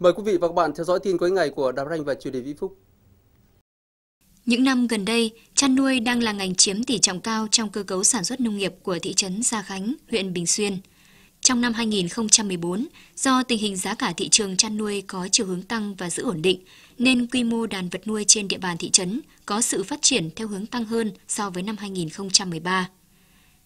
Mời quý vị và các bạn theo dõi tin cuối ngày của Đài Ranh và Truyền hình Vĩnh Phúc. Những năm gần đây, chăn nuôi đang là ngành chiếm tỷ trọng cao trong cơ cấu sản xuất nông nghiệp của thị trấn Gia Khánh, huyện Bình Xuyên. Trong năm 2014, do tình hình giá cả thị trường chăn nuôi có chiều hướng tăng và giữ ổn định, nên quy mô đàn vật nuôi trên địa bàn thị trấn có sự phát triển theo hướng tăng hơn so với năm 2013.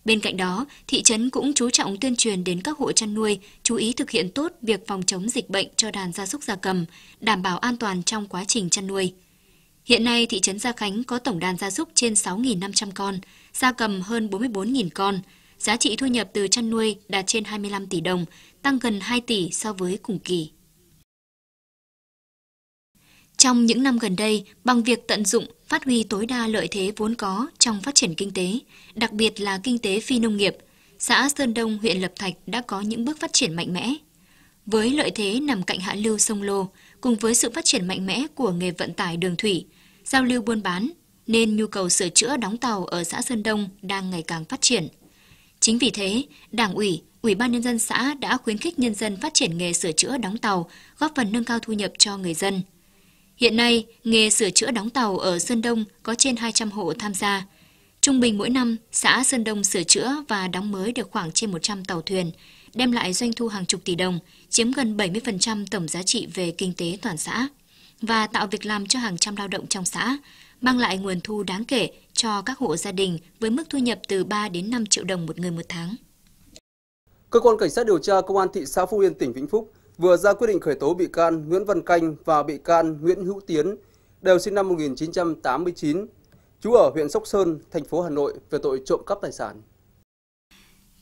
Bên cạnh đó, thị trấn cũng chú trọng tuyên truyền đến các hộ chăn nuôi chú ý thực hiện tốt việc phòng chống dịch bệnh cho đàn gia súc gia cầm, đảm bảo an toàn trong quá trình chăn nuôi. Hiện nay, thị trấn Gia Khánh có tổng đàn gia súc trên 6.500 con, gia cầm hơn 44.000 con. Giá trị thu nhập từ chăn nuôi đạt trên 25 tỷ đồng, tăng gần 2 tỷ so với cùng kỳ. Trong những năm gần đây, bằng việc tận dụng, phát huy tối đa lợi thế vốn có trong phát triển kinh tế, đặc biệt là kinh tế phi nông nghiệp, xã Sơn Đông, huyện Lập Thạch đã có những bước phát triển mạnh mẽ. Với lợi thế nằm cạnh hạ lưu sông Lô, cùng với sự phát triển mạnh mẽ của nghề vận tải đường thủy, giao lưu buôn bán, nên nhu cầu sửa chữa đóng tàu ở xã Sơn Đông đang ngày càng phát triển. Chính vì thế, Đảng ủy, Ủy ban Nhân dân xã đã khuyến khích nhân dân phát triển nghề sửa chữa đóng tàu, góp phần nâng cao thu nhập cho người dân – Hiện nay, nghề sửa chữa đóng tàu ở Sơn Đông có trên 200 hộ tham gia. Trung bình mỗi năm, xã Sơn Đông sửa chữa và đóng mới được khoảng trên 100 tàu thuyền, đem lại doanh thu hàng chục tỷ đồng, chiếm gần 70% tổng giá trị về kinh tế toàn xã và tạo việc làm cho hàng trăm lao động trong xã, mang lại nguồn thu đáng kể cho các hộ gia đình với mức thu nhập từ 3 đến 5 triệu đồng một người một tháng. Cơ quan Cảnh sát điều tra Công an thị xã Phú Yên, tỉnh Vĩnh Phúc vừa ra quyết định khởi tố bị can Nguyễn Văn Canh và bị can Nguyễn Hữu Tiến, đều sinh năm 1989, trú ở huyện Sóc Sơn, thành phố Hà Nội về tội trộm cắp tài sản.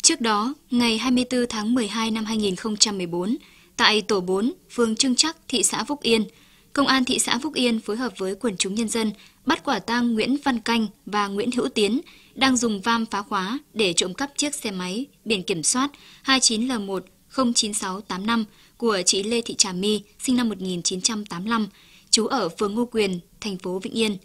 Trước đó, ngày 24 tháng 12 năm 2014, tại tổ 4, phường Trưng trắc, thị xã Phúc Yên, Công an thị xã Phúc Yên phối hợp với quần chúng nhân dân bắt quả tang Nguyễn Văn Canh và Nguyễn Hữu Tiến đang dùng vam phá khóa để trộm cắp chiếc xe máy biển kiểm soát 29L1 09685 của chị Lê Thị Trà My, sinh năm 1985, trú ở phường Ngô Quyền, thành phố Vĩnh Yên.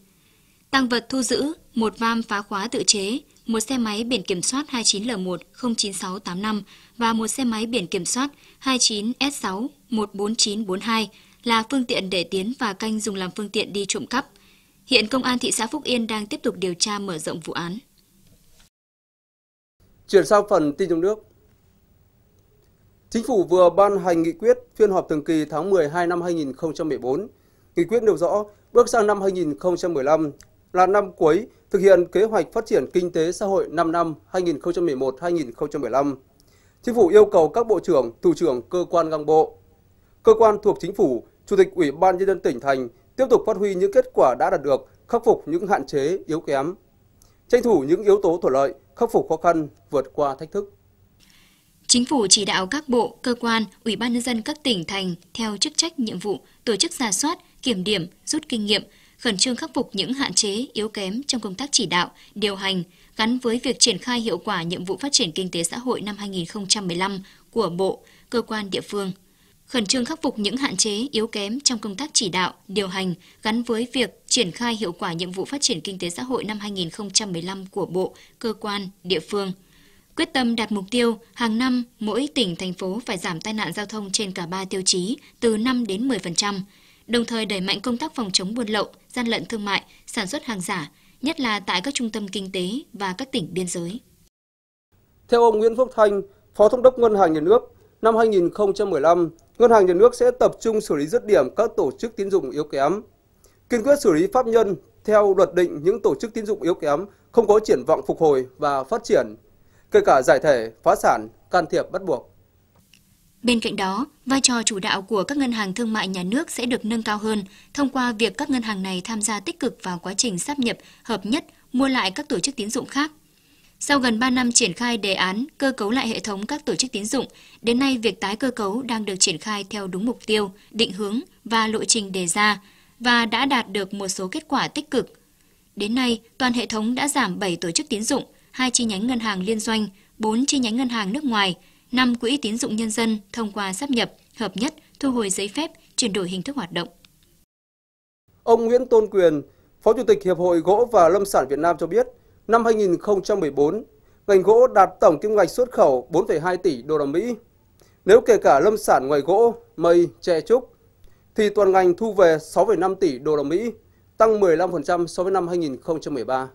Tăng vật thu giữ một vam phá khóa tự chế, một xe máy biển kiểm soát 29L1-09685 và một xe máy biển kiểm soát 29S6-14942 là phương tiện để Tiến và Canh dùng làm phương tiện đi trộm cắp. Hiện Công an thị xã Phúc Yên đang tiếp tục điều tra mở rộng vụ án. Chuyển sang phần tin trong nước. Chính phủ vừa ban hành nghị quyết phiên họp thường kỳ tháng 12 năm 2014. Nghị quyết nêu rõ bước sang năm 2015 là năm cuối thực hiện kế hoạch phát triển kinh tế xã hội 5 năm 2011-2015. Chính phủ yêu cầu các bộ trưởng, thủ trưởng cơ quan ngang bộ, cơ quan thuộc chính phủ, chủ tịch Ủy ban nhân dân tỉnh thành tiếp tục phát huy những kết quả đã đạt được, khắc phục những hạn chế yếu kém, tranh thủ những yếu tố thuận lợi, khắc phục khó khăn, vượt qua thách thức. Chính phủ chỉ đạo các bộ, cơ quan, ủy ban nhân dân các tỉnh thành theo chức trách nhiệm vụ tổ chức giả soát, kiểm điểm, rút kinh nghiệm, khẩn trương khắc phục những hạn chế, yếu kém trong công tác chỉ đạo, điều hành gắn với việc triển khai hiệu quả nhiệm vụ phát triển kinh tế xã hội năm 2015 của bộ, cơ quan địa phương. Khẩn trương khắc phục những hạn chế, yếu kém trong công tác chỉ đạo, điều hành gắn với việc triển khai hiệu quả nhiệm vụ phát triển kinh tế xã hội năm 2015 của bộ, cơ quan địa phương Quyết tâm đạt mục tiêu, hàng năm mỗi tỉnh, thành phố phải giảm tai nạn giao thông trên cả ba tiêu chí từ 5 đến 10%, đồng thời đẩy mạnh công tác phòng chống buôn lậu, gian lận thương mại, sản xuất hàng giả, nhất là tại các trung tâm kinh tế và các tỉnh biên giới. Theo ông Nguyễn Phúc Thanh, Phó Thống đốc Ngân hàng Nhà nước, năm 2015, Ngân hàng Nhà nước sẽ tập trung xử lý dứt điểm các tổ chức tín dụng yếu kém, kiên quyết xử lý pháp nhân theo luật định những tổ chức tín dụng yếu kém không có triển vọng phục hồi và phát triển kể cả giải thể, phá sản, can thiệp bắt buộc. Bên cạnh đó, vai trò chủ đạo của các ngân hàng thương mại nhà nước sẽ được nâng cao hơn thông qua việc các ngân hàng này tham gia tích cực vào quá trình sáp nhập, hợp nhất, mua lại các tổ chức tín dụng khác. Sau gần 3 năm triển khai đề án cơ cấu lại hệ thống các tổ chức tín dụng, đến nay việc tái cơ cấu đang được triển khai theo đúng mục tiêu, định hướng và lộ trình đề ra và đã đạt được một số kết quả tích cực. Đến nay, toàn hệ thống đã giảm 7 tổ chức tín dụng, 2 chi nhánh ngân hàng liên doanh, 4 chi nhánh ngân hàng nước ngoài, 5 quỹ tín dụng nhân dân thông qua sắp nhập, hợp nhất, thu hồi giấy phép, chuyển đổi hình thức hoạt động. Ông Nguyễn Tôn Quyền, Phó Chủ tịch Hiệp hội Gỗ và Lâm sản Việt Nam cho biết, năm 2014, ngành gỗ đạt tổng kim ngạch xuất khẩu 4,2 tỷ đô la Mỹ. Nếu kể cả lâm sản ngoài gỗ, mây, tre trúc, thì toàn ngành thu về 6,5 tỷ đô la Mỹ, tăng 15% so với năm 2013.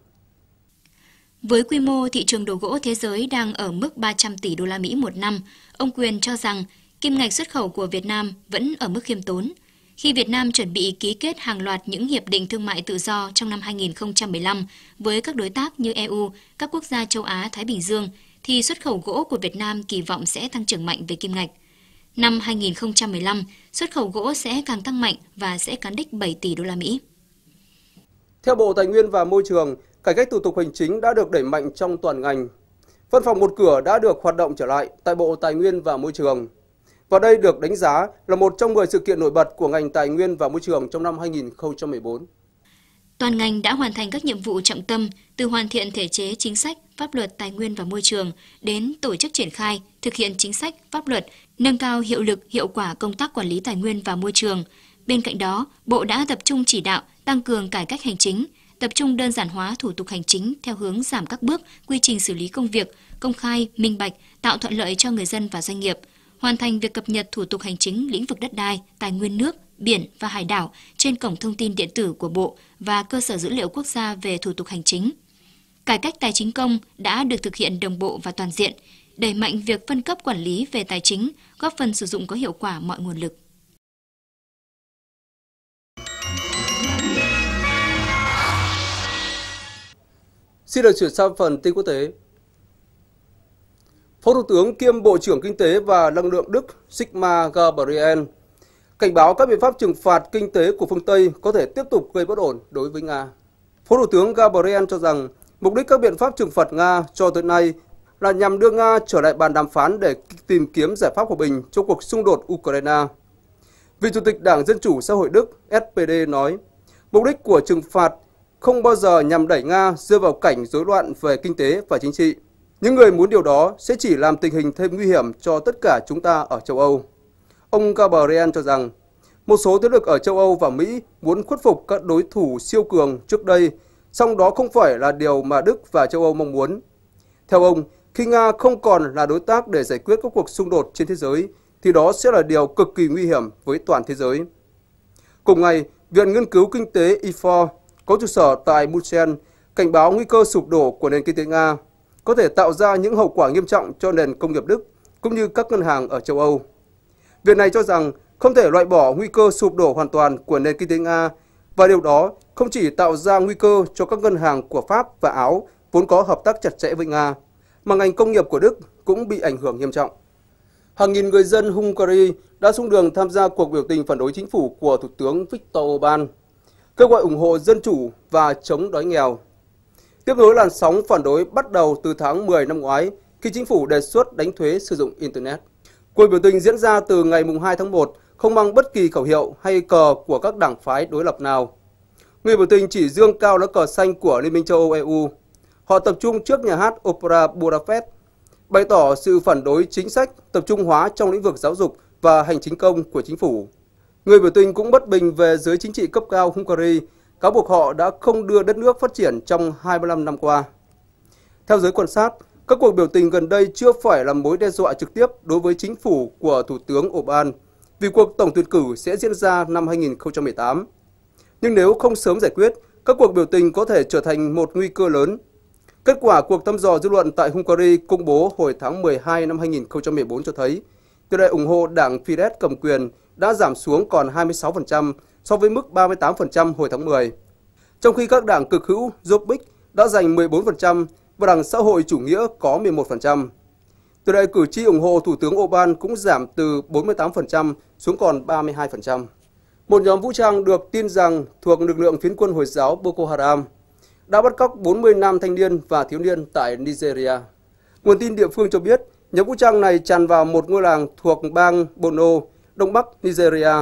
Với quy mô thị trường đồ gỗ thế giới đang ở mức 300 tỷ đô la Mỹ một năm, ông Quyền cho rằng kim ngạch xuất khẩu của Việt Nam vẫn ở mức khiêm tốn. Khi Việt Nam chuẩn bị ký kết hàng loạt những hiệp định thương mại tự do trong năm 2015 với các đối tác như EU, các quốc gia châu Á, Thái Bình Dương, thì xuất khẩu gỗ của Việt Nam kỳ vọng sẽ tăng trưởng mạnh về kim ngạch. Năm 2015, xuất khẩu gỗ sẽ càng tăng mạnh và sẽ cán đích 7 tỷ đô la Mỹ. Theo Bộ Tài nguyên và Môi trường, Cải cách thủ tục hành chính đã được đẩy mạnh trong toàn ngành. Văn phòng một cửa đã được hoạt động trở lại tại Bộ Tài nguyên và Môi trường. Và đây được đánh giá là một trong 10 sự kiện nổi bật của ngành tài nguyên và môi trường trong năm 2014. Toàn ngành đã hoàn thành các nhiệm vụ trọng tâm từ hoàn thiện thể chế chính sách, pháp luật tài nguyên và môi trường đến tổ chức triển khai, thực hiện chính sách, pháp luật, nâng cao hiệu lực, hiệu quả công tác quản lý tài nguyên và môi trường. Bên cạnh đó, Bộ đã tập trung chỉ đạo tăng cường cải cách hành chính, tập trung đơn giản hóa thủ tục hành chính theo hướng giảm các bước, quy trình xử lý công việc, công khai, minh bạch, tạo thuận lợi cho người dân và doanh nghiệp, hoàn thành việc cập nhật thủ tục hành chính lĩnh vực đất đai, tài nguyên nước, biển và hải đảo trên cổng thông tin điện tử của Bộ và cơ sở dữ liệu quốc gia về thủ tục hành chính. Cải cách tài chính công đã được thực hiện đồng bộ và toàn diện, đẩy mạnh việc phân cấp quản lý về tài chính, góp phần sử dụng có hiệu quả mọi nguồn lực. Xin được chuyển sang phần tin quốc tế. Phó Thủ tướng kiêm Bộ trưởng Kinh tế và Năng lượng Đức Sigma Gabriel cảnh báo các biện pháp trừng phạt kinh tế của phương Tây có thể tiếp tục gây bất ổn đối với Nga. Phó Thủ tướng Gabriel cho rằng mục đích các biện pháp trừng phạt Nga cho tới nay là nhằm đưa Nga trở lại bàn đàm phán để tìm kiếm giải pháp hòa bình cho cuộc xung đột Ukraine. Vị Chủ tịch Đảng Dân Chủ Xã hội Đức SPD nói, mục đích của trừng phạt không bao giờ nhằm đẩy Nga rơi vào cảnh rối loạn về kinh tế và chính trị. Những người muốn điều đó sẽ chỉ làm tình hình thêm nguy hiểm cho tất cả chúng ta ở châu Âu. Ông Gabriel cho rằng, một số thế lực ở châu Âu và Mỹ muốn khuất phục các đối thủ siêu cường trước đây, song đó không phải là điều mà Đức và châu Âu mong muốn. Theo ông, khi Nga không còn là đối tác để giải quyết các cuộc xung đột trên thế giới, thì đó sẽ là điều cực kỳ nguy hiểm với toàn thế giới. Cùng ngày, Viện Nghiên cứu Kinh tế IFOR e có trụ sở tại Munchen cảnh báo nguy cơ sụp đổ của nền kinh tế Nga có thể tạo ra những hậu quả nghiêm trọng cho nền công nghiệp Đức cũng như các ngân hàng ở châu Âu. Việc này cho rằng không thể loại bỏ nguy cơ sụp đổ hoàn toàn của nền kinh tế Nga và điều đó không chỉ tạo ra nguy cơ cho các ngân hàng của Pháp và Áo vốn có hợp tác chặt chẽ với Nga, mà ngành công nghiệp của Đức cũng bị ảnh hưởng nghiêm trọng. Hàng nghìn người dân Hungary đã xuống đường tham gia cuộc biểu tình phản đối chính phủ của Thủ tướng Viktor Orbán kêu gọi ủng hộ dân chủ và chống đói nghèo. Tiếp nối làn sóng phản đối bắt đầu từ tháng 10 năm ngoái khi chính phủ đề xuất đánh thuế sử dụng Internet. Cuộc biểu tình diễn ra từ ngày 2 tháng 1 không mang bất kỳ khẩu hiệu hay cờ của các đảng phái đối lập nào. Người biểu tình chỉ dương cao lá cờ xanh của Liên minh châu Âu EU. Họ tập trung trước nhà hát Opera Budapest, bày tỏ sự phản đối chính sách tập trung hóa trong lĩnh vực giáo dục và hành chính công của chính phủ. Người biểu tình cũng bất bình về giới chính trị cấp cao Hungary, cáo buộc họ đã không đưa đất nước phát triển trong 25 năm qua. Theo giới quan sát, các cuộc biểu tình gần đây chưa phải là mối đe dọa trực tiếp đối với chính phủ của Thủ tướng Orbán, vì cuộc tổng tuyển cử sẽ diễn ra năm 2018. Nhưng nếu không sớm giải quyết, các cuộc biểu tình có thể trở thành một nguy cơ lớn. Kết quả cuộc thăm dò dư luận tại Hungary công bố hồi tháng 12 năm 2014 cho thấy tỷ lệ ủng hộ đảng Fidesz cầm quyền đã giảm xuống còn 26% so với mức 38% hồi tháng 10. Trong khi các đảng cực hữu Jobbik đã giành 14% và đảng xã hội chủ nghĩa có 11%. Tỷ lệ cử tri ủng hộ Thủ tướng Oban cũng giảm từ 48% xuống còn 32%. Một nhóm vũ trang được tin rằng thuộc lực lượng phiến quân Hồi giáo Boko Haram đã bắt cóc 40 nam thanh niên và thiếu niên tại Nigeria. Nguồn tin địa phương cho biết, nhóm vũ trang này tràn vào một ngôi làng thuộc bang Bono Đông Bắc Nigeria.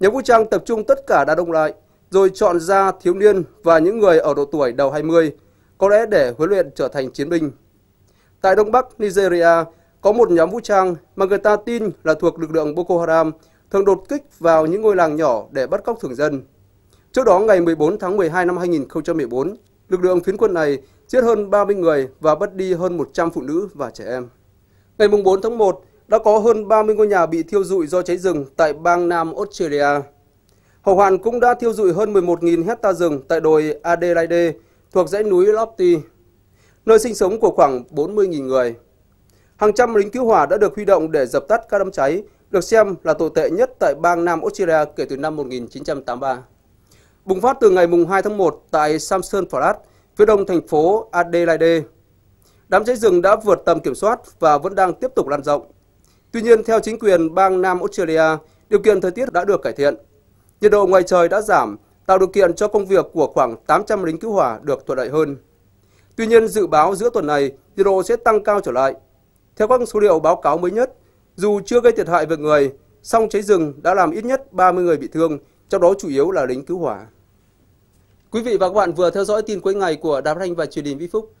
Nhóm vũ trang tập trung tất cả đàn đông lại, rồi chọn ra thiếu niên và những người ở độ tuổi đầu 20, có lẽ để huấn luyện trở thành chiến binh. Tại Đông Bắc Nigeria, có một nhóm vũ trang mà người ta tin là thuộc lực lượng Boko Haram thường đột kích vào những ngôi làng nhỏ để bắt cóc thường dân. Trước đó ngày 14 tháng 12 năm 2014, lực lượng phiến quân này giết hơn 30 người và bắt đi hơn 100 phụ nữ và trẻ em. Ngày 4 tháng 1, đã có hơn 30 ngôi nhà bị thiêu dụi do cháy rừng tại bang Nam Australia. Hậu hoạn cũng đã thiêu dụi hơn 11.000 hecta rừng tại đồi Adelaide thuộc dãy núi Lofty, nơi sinh sống của khoảng 40.000 người. Hàng trăm lính cứu hỏa đã được huy động để dập tắt các đám cháy, được xem là tồi tệ nhất tại bang Nam Australia kể từ năm 1983. Bùng phát từ ngày 2 tháng 1 tại Samson Flat, phía đông thành phố Adelaide. Đám cháy rừng đã vượt tầm kiểm soát và vẫn đang tiếp tục lan rộng. Tuy nhiên, theo chính quyền bang Nam Australia, điều kiện thời tiết đã được cải thiện. Nhiệt độ ngoài trời đã giảm, tạo điều kiện cho công việc của khoảng 800 lính cứu hỏa được thuận lợi hơn. Tuy nhiên, dự báo giữa tuần này, nhiệt độ sẽ tăng cao trở lại. Theo các số liệu báo cáo mới nhất, dù chưa gây thiệt hại về người, song cháy rừng đã làm ít nhất 30 người bị thương, trong đó chủ yếu là lính cứu hỏa. Quý vị và các bạn vừa theo dõi tin cuối ngày của Đài thanh và Truyền hình Vĩ Phúc.